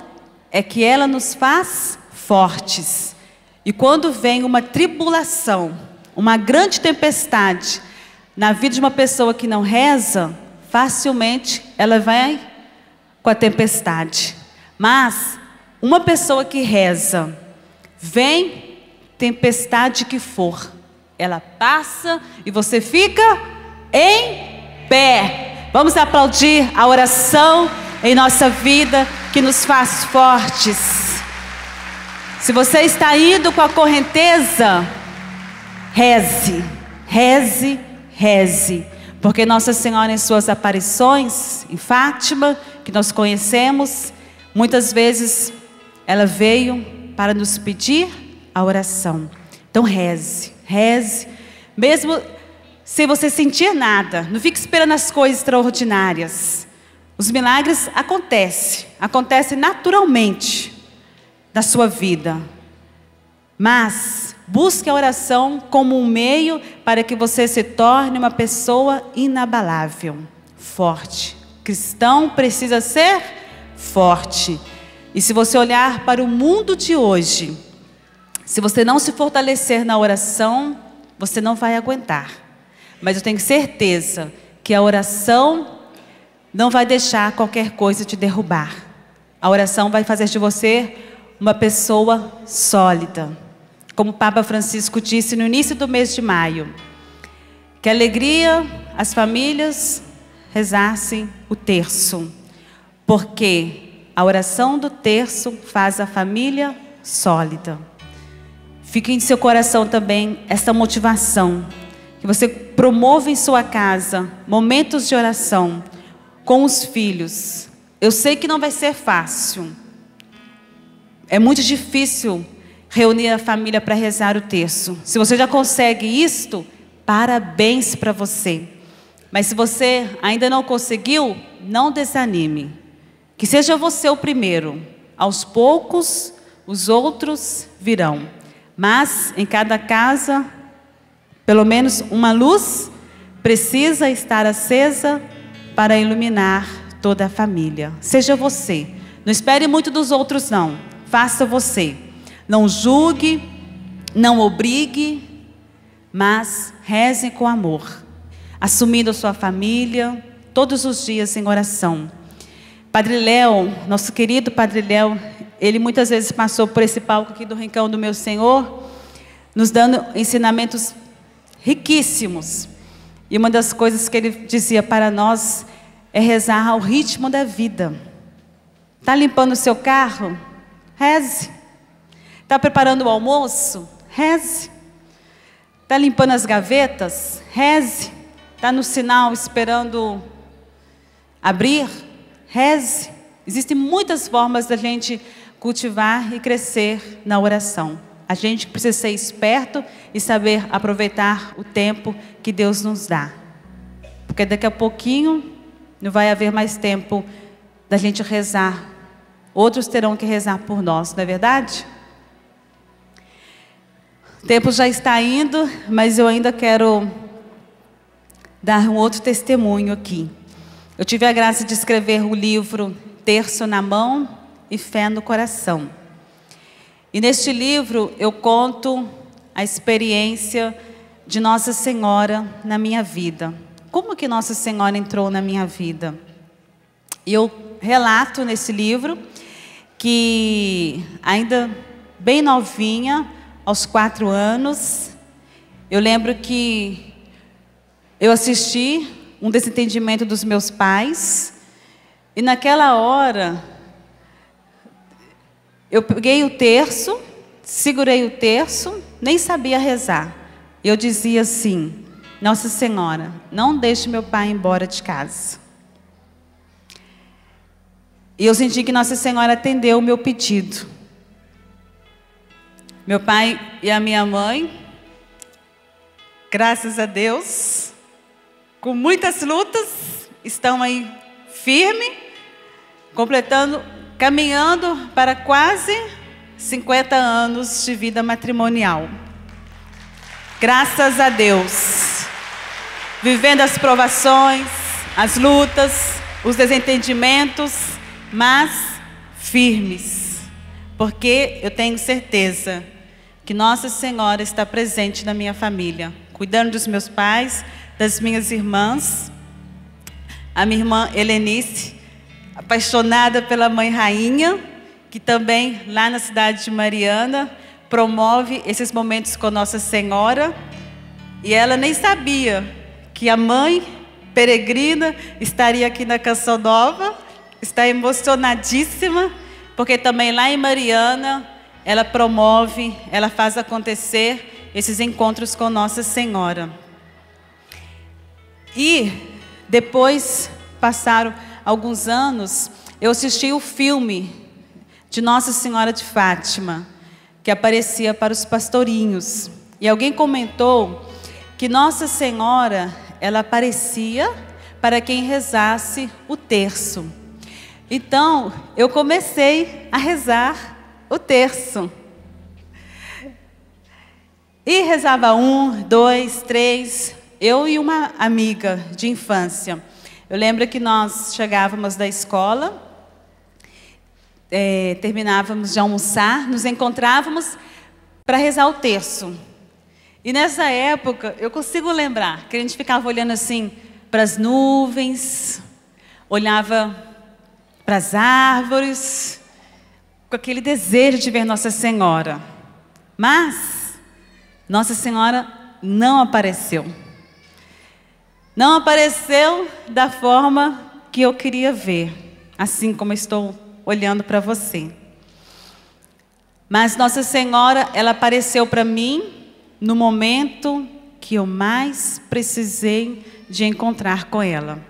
[SPEAKER 1] é que ela nos faz fortes. E quando vem uma tribulação, uma grande tempestade na vida de uma pessoa que não reza, facilmente ela vai com a tempestade. Mas uma pessoa que reza, vem tempestade que for, ela passa e você fica em pé. Vamos aplaudir a oração em nossa vida que nos faz fortes. Se você está indo com a correnteza, reze, reze, reze. Porque Nossa Senhora, em suas aparições em Fátima, que nós conhecemos, muitas vezes ela veio para nos pedir a oração. Então reze, reze. Mesmo sem você sentir nada. Não fique esperando as coisas extraordinárias. Os milagres acontecem, acontecem naturalmente na sua vida. Mas busque a oração como um meio para que você se torne uma pessoa inabalável, forte. Cristão precisa ser forte. E se você olhar para o mundo de hoje, se você não se fortalecer na oração, você não vai aguentar. Mas eu tenho certeza que a oração não vai deixar qualquer coisa te derrubar. A oração vai fazer de você uma pessoa sólida. Como o Papa Francisco disse no início do mês de maio, que alegria as famílias rezassem o terço, porque a oração do terço faz a família sólida. Fique em seu coração também essa motivação que você promova em sua casa momentos de oração com os filhos. Eu sei que não vai ser fácil. É muito difícil reunir a família para rezar o terço. Se você já consegue isto, parabéns para você. Mas se você ainda não conseguiu, não desanime. Que seja você o primeiro. Aos poucos, os outros virão. Mas em cada casa pelo menos uma luz precisa estar acesa para iluminar toda a família. Seja você. Não espere muito dos outros, não. Faça você. Não julgue, não obrigue, mas reze com amor, assumindo a sua família todos os dias em oração. Padre Léo, nosso querido Padre Léo, ele muitas vezes passou por esse palco aqui do Rincão do Meu Senhor, nos dando ensinamentos riquíssimos. E uma das coisas que ele dizia para nós é rezar ao ritmo da vida. Está limpando o seu carro? Reze. Está preparando o almoço? Reze. Está limpando as gavetas? Reze. Está no sinal esperando abrir? Reze. Existem muitas formas da gente cultivar e crescer na oração. A gente precisa ser esperto e saber aproveitar o tempo que Deus nos dá. Porque daqui a pouquinho não vai haver mais tempo da gente rezar. Outros terão que rezar por nós, não é verdade? O tempo já está indo, mas eu ainda quero dar um outro testemunho aqui. Eu tive a graça de escrever o livro Terço na Mão e Fé no Coração. E neste livro eu conto a experiência de Nossa Senhora na minha vida. Como que Nossa Senhora entrou na minha vida? Eu relato nesse livro que ainda bem novinha, aos quatro anos, eu lembro que eu assisti um desentendimento dos meus pais e naquela hora eu peguei o terço, segurei o terço, nem sabia rezar. Eu dizia assim: Nossa Senhora, não deixe meu pai embora de casa. E eu senti que Nossa Senhora atendeu o meu pedido. Meu pai e a minha mãe, graças a Deus, com muitas lutas, estão aí firme, completando caminhando para quase 50 anos de vida matrimonial. Graças a Deus. Vivendo as provações, as lutas, os desentendimentos, mas firmes. Porque eu tenho certeza que Nossa Senhora está presente na minha família, cuidando dos meus pais, das minhas irmãs. A minha irmã Helenice apaixonada pela Mãe Rainha, que também lá na cidade de Mariana promove esses momentos com Nossa Senhora. E ela nem sabia que a mãe peregrina estaria aqui na Canção Nova, está emocionadíssima, porque também lá em Mariana ela promove, ela faz acontecer esses encontros com Nossa Senhora. E depois passaram alguns anos, eu assisti o filme de Nossa Senhora de Fátima, que aparecia para os pastorinhos. E alguém comentou que Nossa Senhora, ela aparecia para quem rezasse o terço. Então, eu comecei a rezar o terço. E rezava um, dois, três, eu e uma amiga de infância. Eu lembro que nós chegávamos da escola, é, terminávamos de almoçar, nos encontrávamos para rezar o terço. E nessa época, eu consigo lembrar que a gente ficava olhando assim para as nuvens, olhava para as árvores, com aquele desejo de ver Nossa Senhora. Mas Nossa Senhora não apareceu. Não apareceu da forma que eu queria ver, assim como estou olhando para você. Mas Nossa Senhora, ela apareceu para mim no momento que eu mais precisei de encontrar com ela.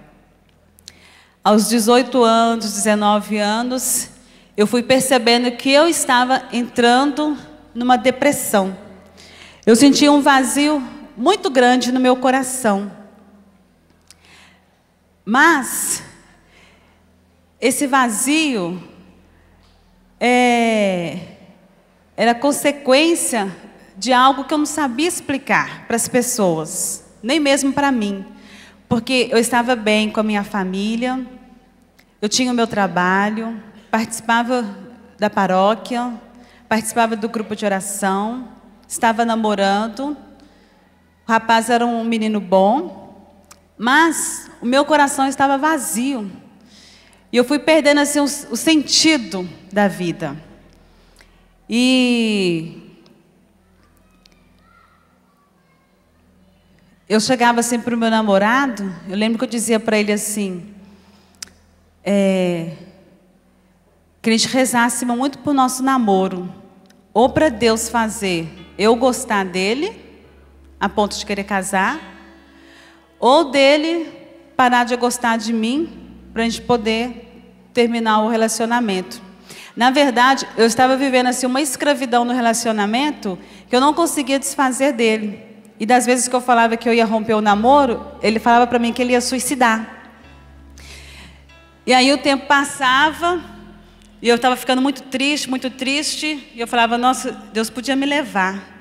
[SPEAKER 1] Aos 18 anos, 19 anos, eu fui percebendo que eu estava entrando numa depressão. Eu sentia um vazio muito grande no meu coração. Mas esse vazio é, era consequência de algo que eu não sabia explicar para as pessoas, nem mesmo para mim, porque eu estava bem com a minha família, eu tinha o meu trabalho, participava da paróquia, participava do grupo de oração, estava namorando, o rapaz era um menino bom, mas o meu coração estava vazio. E eu fui perdendo assim, o, sentido da vida. E eu chegava assim para o meu namorado, eu lembro que eu dizia para ele assim, é, que a gente rezasse muito por nosso namoro, ou para Deus fazer eu gostar dele, a ponto de querer casar, ou dele parar de gostar de mim para a gente poder terminar o relacionamento. Na verdade, eu estava vivendo assim uma escravidão no relacionamento que eu não conseguia desfazer dele. E das vezes que eu falava que eu ia romper o namoro, ele falava para mim que ele ia suicidar. E aí o tempo passava e eu estava ficando muito triste, muito triste. E eu falava, nossa, Deus podia me levar.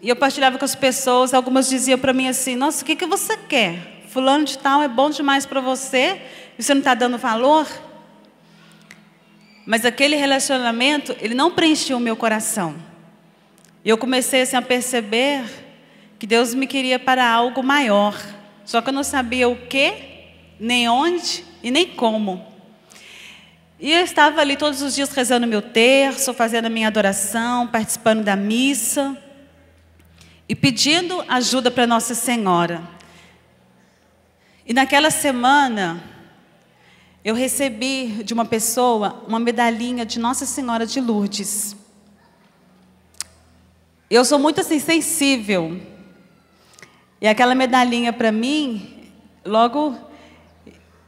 [SPEAKER 1] E eu partilhava com as pessoas, algumas diziam para mim assim: Nossa, o que, que você quer? Fulano de tal é bom demais para você e você não está dando valor? Mas aquele relacionamento, ele não preencheu o meu coração. E eu comecei assim, a perceber que Deus me queria para algo maior. Só que eu não sabia o que, nem onde e nem como. E eu estava ali todos os dias rezando meu terço, fazendo a minha adoração, participando da missa e pedindo ajuda para Nossa Senhora. E naquela semana, eu recebi de uma pessoa uma medalhinha de Nossa Senhora de Lourdes. Eu sou muito assim sensível. E aquela medalhinha para mim, logo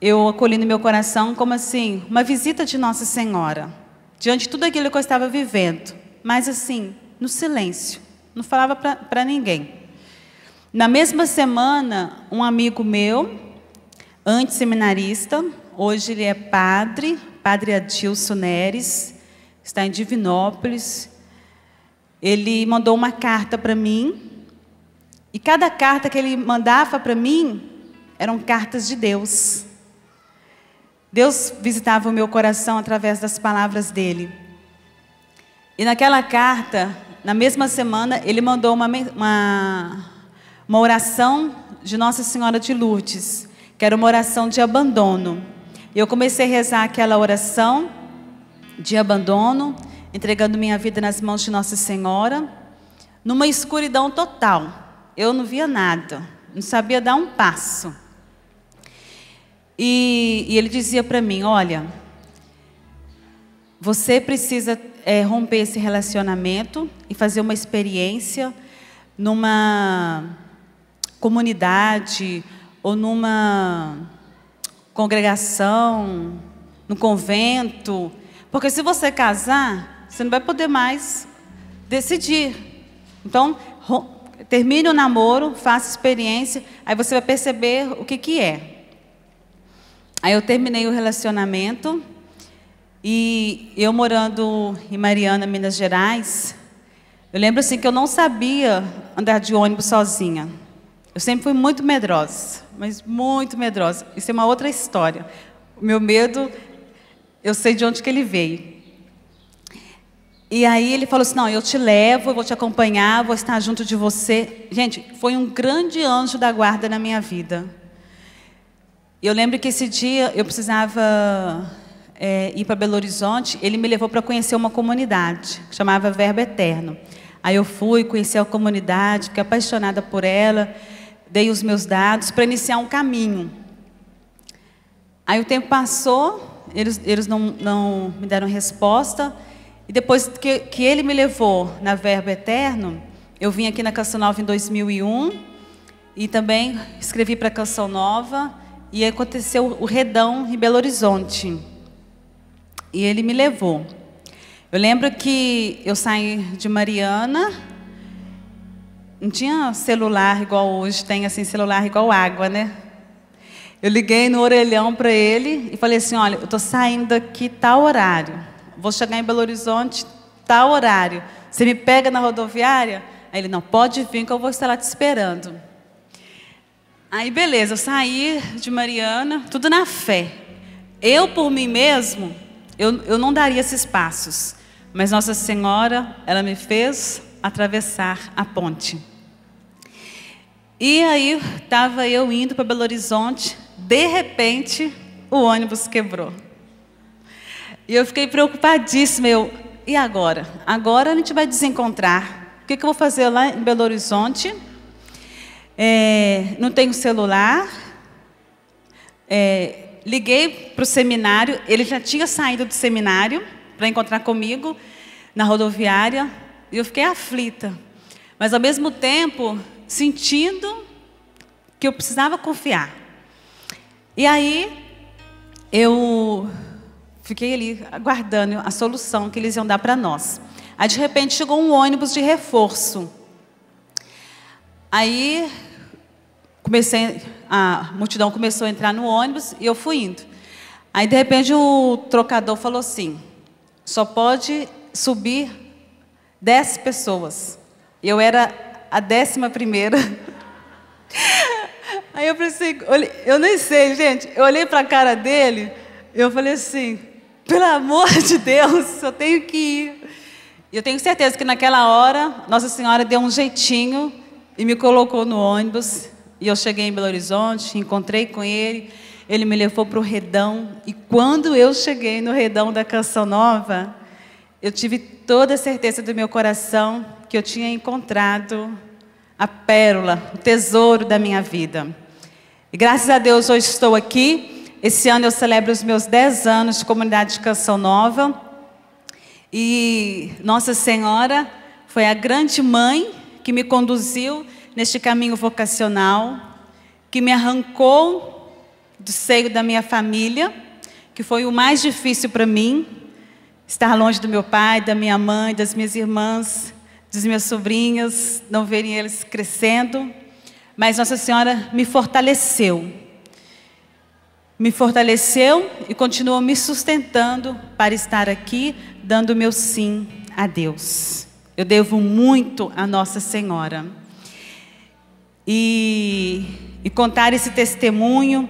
[SPEAKER 1] eu acolhi no meu coração como assim, uma visita de Nossa Senhora, diante de tudo aquilo que eu estava vivendo, mas assim, no silêncio. Não falava para ninguém. Na mesma semana, um amigo meu, antisseminarista, hoje ele é padre, padre Adilson Neres, está em Divinópolis. Ele mandou uma carta para mim, e cada carta que ele mandava para mim eram cartas de Deus. Deus visitava o meu coração através das palavras dele. E naquela carta, na mesma semana, ele mandou uma, uma, uma oração de Nossa Senhora de Lourdes, que era uma oração de abandono. Eu comecei a rezar aquela oração de abandono, entregando minha vida nas mãos de Nossa Senhora, numa escuridão total. Eu não via nada, não sabia dar um passo. E, e ele dizia para mim: Olha, você precisa é, romper esse relacionamento e fazer uma experiência numa comunidade ou numa congregação, no convento. Porque se você casar, você não vai poder mais decidir. Então, termine o namoro, faça experiência, aí você vai perceber o que, que é. Aí eu terminei o relacionamento e eu morando em Mariana, Minas Gerais, eu lembro assim que eu não sabia andar de ônibus sozinha. Eu sempre fui muito medrosa, mas muito medrosa. Isso é uma outra história. O meu medo, eu sei de onde que ele veio. E aí ele falou assim: "Não, eu te levo, eu vou te acompanhar, vou estar junto de você". Gente, foi um grande anjo da guarda na minha vida. Eu lembro que esse dia eu precisava é, ir para Belo Horizonte, ele me levou para conhecer uma comunidade, que chamava Verbo Eterno. Aí eu fui, conheci a comunidade, fiquei apaixonada por ela, dei os meus dados para iniciar um caminho. Aí o tempo passou, eles, eles não, não me deram resposta, e depois que, que ele me levou na Verbo Eterno, eu vim aqui na Canção Nova em 2001, e também escrevi para a Canção Nova, e aconteceu o Redão em Belo Horizonte. E ele me levou. Eu lembro que eu saí de Mariana, não tinha celular igual hoje, tem assim celular igual água, né? Eu liguei no orelhão para ele e falei assim: olha, eu estou saindo aqui tal horário, vou chegar em Belo Horizonte tal horário. Você me pega na rodoviária? Aí ele: não, pode vir que eu vou estar lá te esperando. Aí beleza, eu saí de Mariana, tudo na fé. Eu por mim mesmo eu, eu não daria esses passos, mas Nossa Senhora, ela me fez atravessar a ponte. E aí estava eu indo para Belo Horizonte, de repente o ônibus quebrou. E eu fiquei preocupadíssima. Eu, e agora? Agora a gente vai desencontrar. O que, que eu vou fazer lá em Belo Horizonte? É, não tenho celular. É, liguei para o seminário, ele já tinha saído do seminário para encontrar comigo na rodoviária, e eu fiquei aflita, mas ao mesmo tempo sentindo que eu precisava confiar. E aí eu fiquei ali aguardando a solução que eles iam dar para nós. Aí de repente chegou um ônibus de reforço. Aí comecei a multidão começou a entrar no ônibus e eu fui indo. Aí, de repente, o trocador falou assim: só pode subir dez pessoas. Eu era a décima primeira. Aí eu pensei, assim, eu nem sei, gente. Eu olhei para a cara dele, eu falei assim: pelo amor de Deus, eu tenho que ir. Eu tenho certeza que naquela hora, Nossa Senhora deu um jeitinho e me colocou no ônibus. E eu cheguei em Belo Horizonte, encontrei com ele, ele me levou para o Redão. E quando eu cheguei no Redão da Canção Nova, eu tive toda a certeza do meu coração que eu tinha encontrado a pérola, o tesouro da minha vida. E graças a Deus hoje estou aqui. Esse ano eu celebro os meus 10 anos de comunidade de Canção Nova. E Nossa Senhora foi a grande mãe que me conduziu neste caminho vocacional, que me arrancou do seio da minha família, que foi o mais difícil para mim, estar longe do meu pai, da minha mãe, das minhas irmãs, dos meus sobrinhos, não verem eles crescendo. Mas Nossa Senhora me fortaleceu. Me fortaleceu e continuou me sustentando para estar aqui, dando meu sim a Deus. Eu devo muito a Nossa Senhora e, e contar esse testemunho,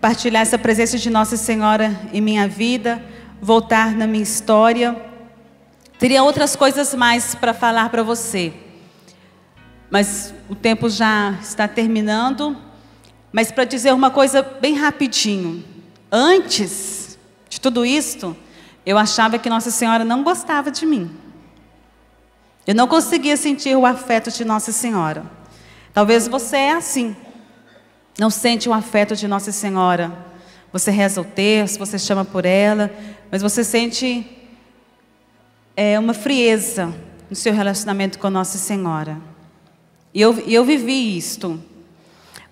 [SPEAKER 1] partilhar essa presença de Nossa Senhora em minha vida, voltar na minha história. Teria outras coisas mais para falar para você. Mas o tempo já está terminando. Mas para dizer uma coisa bem rapidinho. Antes de tudo isto, eu achava que Nossa Senhora não gostava de mim. Eu não conseguia sentir o afeto de Nossa Senhora. Talvez você é assim. Não sente o um afeto de Nossa Senhora. Você reza o terço, você chama por ela, mas você sente é, uma frieza no seu relacionamento com Nossa Senhora. E eu, eu vivi isto.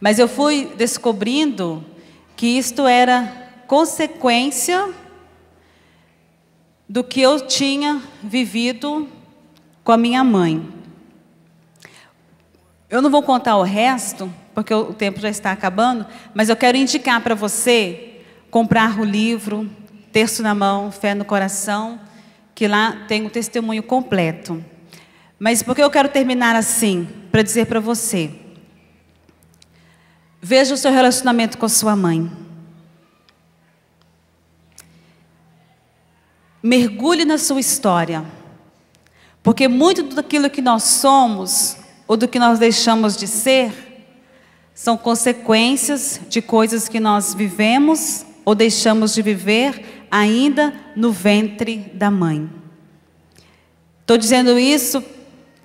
[SPEAKER 1] Mas eu fui descobrindo que isto era consequência do que eu tinha vivido com a minha mãe. Eu não vou contar o resto, porque o tempo já está acabando, mas eu quero indicar para você comprar o livro Terço na Mão, Fé no Coração, que lá tem o testemunho completo. Mas porque eu quero terminar assim? Para dizer para você. Veja o seu relacionamento com a sua mãe. Mergulhe na sua história. Porque muito daquilo que nós somos ou do que nós deixamos de ser são consequências de coisas que nós vivemos ou deixamos de viver ainda no ventre da mãe. Estou dizendo isso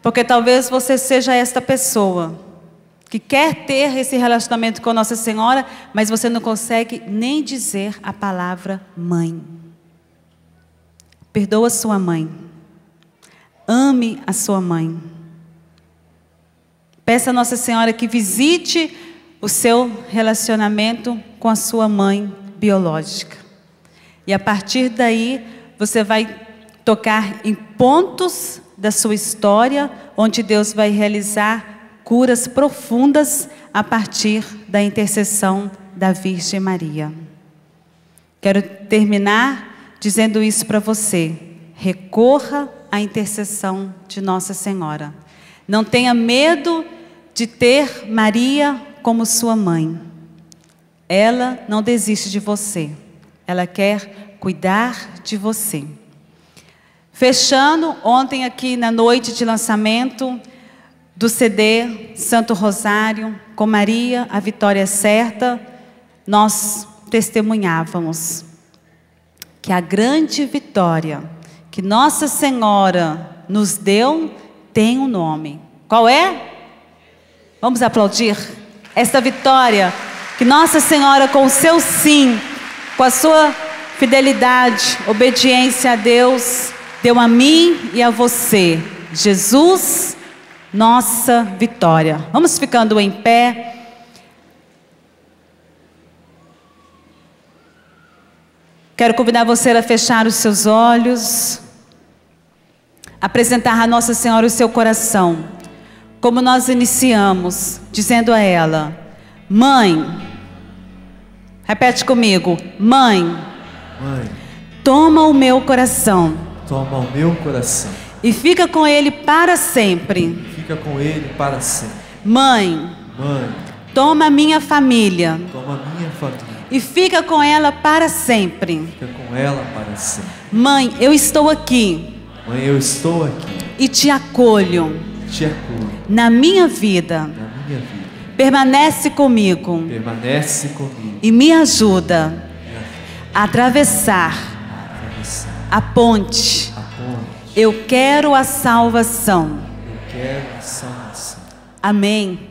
[SPEAKER 1] porque talvez você seja esta pessoa que quer ter esse relacionamento com Nossa Senhora, mas você não consegue nem dizer a palavra mãe. Perdoa sua mãe. Ame a sua mãe. Peça a Nossa Senhora que visite o seu relacionamento com a sua mãe biológica. E a partir daí, você vai tocar em pontos da sua história onde Deus vai realizar curas profundas a partir da intercessão da Virgem Maria. Quero terminar dizendo isso para você. Recorra à intercessão de Nossa Senhora. Não tenha medo de de ter Maria como sua mãe. Ela não desiste de você, ela quer cuidar de você. Fechando, ontem aqui na noite de lançamento do CD Santo Rosário, com Maria, a vitória certa, nós testemunhávamos que a grande vitória que Nossa Senhora nos deu tem um nome. Qual é? Vamos aplaudir esta vitória que Nossa Senhora, com o seu sim, com a sua fidelidade, obediência a Deus, deu a mim e a você. Jesus, nossa vitória. Vamos ficando em pé. Quero convidar você a fechar os seus olhos, apresentar a Nossa Senhora o seu coração como nós iniciamos, dizendo a ela: Mãe, repete comigo, mãe, mãe, toma o meu coração. Toma o meu coração. E fica com ele para sempre. Fica com ele para sempre. Mãe, mãe, toma a minha família. Toma a minha família e fica com ela para sempre. Fica com ela para sempre. Mãe, eu estou aqui. Mãe, eu estou aqui. E te acolho na minha vida, na minha vida. Permanece, comigo. permanece comigo e me ajuda a atravessar, a, atravessar. a, ponte. a ponte. Eu quero a salvação. Eu quero a salvação. Amém.